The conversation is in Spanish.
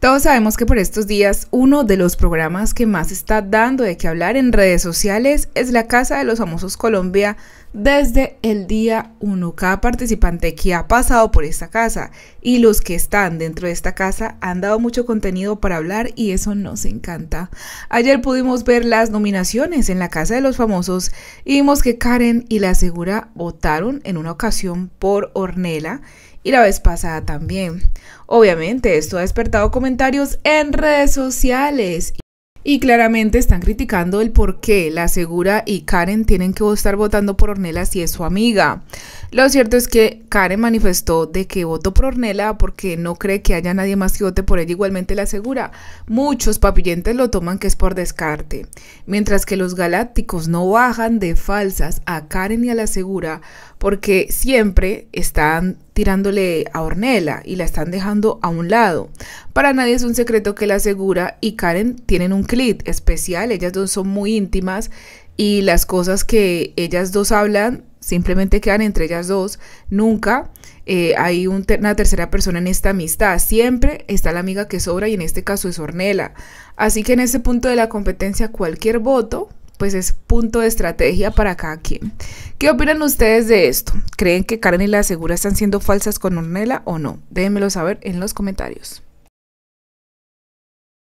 Todos sabemos que por estos días uno de los programas que más está dando de qué hablar en redes sociales es La Casa de los Famosos Colombia desde el día 1. Cada participante que ha pasado por esta casa y los que están dentro de esta casa han dado mucho contenido para hablar y eso nos encanta. Ayer pudimos ver las nominaciones en la Casa de los Famosos y vimos que Karen y la Segura votaron en una ocasión por Ornella y la vez pasada también. Obviamente esto ha despertado comentarios en redes sociales y claramente están criticando el por qué la Segura y Karen tienen que estar votando por Ornella si es su amiga. Lo cierto es que Karen manifestó de que votó por Ornella porque no cree que haya nadie más que vote por ella, igualmente la asegura. Muchos papillentes lo toman que es por descarte, mientras que los galácticos no bajan de falsas a Karen y a la segura porque siempre están tirándole a Ornella y la están dejando a un lado. Para nadie es un secreto que la Segura y Karen tienen un clit especial, ellas dos son muy íntimas y las cosas que ellas dos hablan simplemente quedan entre ellas dos, nunca eh, hay una tercera persona en esta amistad, siempre está la amiga que sobra y en este caso es Ornella. Así que en ese punto de la competencia cualquier voto pues es punto de estrategia para cada quien. ¿Qué opinan ustedes de esto? ¿Creen que Karen y la Segura están siendo falsas con Ornella o no? Déjenmelo saber en los comentarios.